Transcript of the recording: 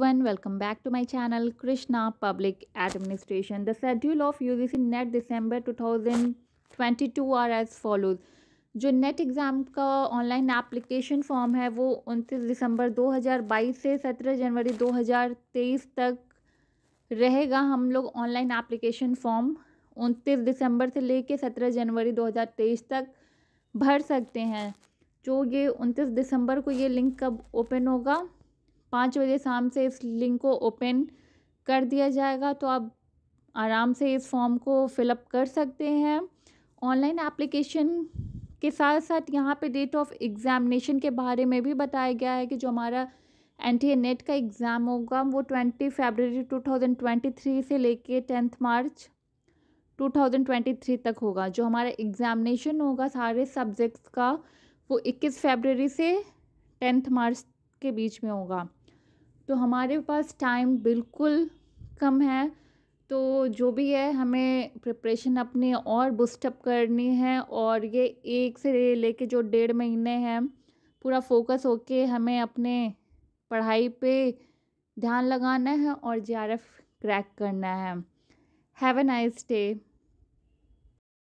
one welcome back to my channel Krishna public administration the schedule of U G C NET December two thousand twenty two are as follows जो NET exam का online application form है वो उनतीस दिसंबर दो हज़ार बाईस से सत्रह जनवरी दो हज़ार तेईस तक रहेगा हम लोग ऑनलाइन एप्लीकेशन फॉर्म उनतीस दिसंबर से ले कर सत्रह जनवरी दो हज़ार तेईस तक भर सकते हैं जो ये उनतीस दिसंबर को ये लिंक कब ओपन होगा पाँच बजे शाम से इस लिंक को ओपन कर दिया जाएगा तो आप आराम से इस फॉर्म को फिलअप कर सकते हैं ऑनलाइन एप्लीकेशन के साथ साथ यहाँ पे डेट ऑफ एग्ज़ामिनेशन के बारे में भी बताया गया है कि जो हमारा एन टी नेट का एग्ज़ाम होगा वो twenty February two thousand twenty three से लेके tenth March two thousand twenty three तक होगा जो हमारा एग्ज़ामिनेशन होगा सारे सब्जेक्ट्स का वो इक्कीस फेबररी से टेंथ मार्च के बीच में होगा तो हमारे पास टाइम बिल्कुल कम है तो जो भी है हमें प्रिपरेशन अपनी और बूस्टअप करनी है और ये एक से लेके जो डेढ़ महीने हैं पूरा फोकस होके हमें अपने पढ़ाई पे ध्यान लगाना है और जे क्रैक करना है हैव ए नाइस डे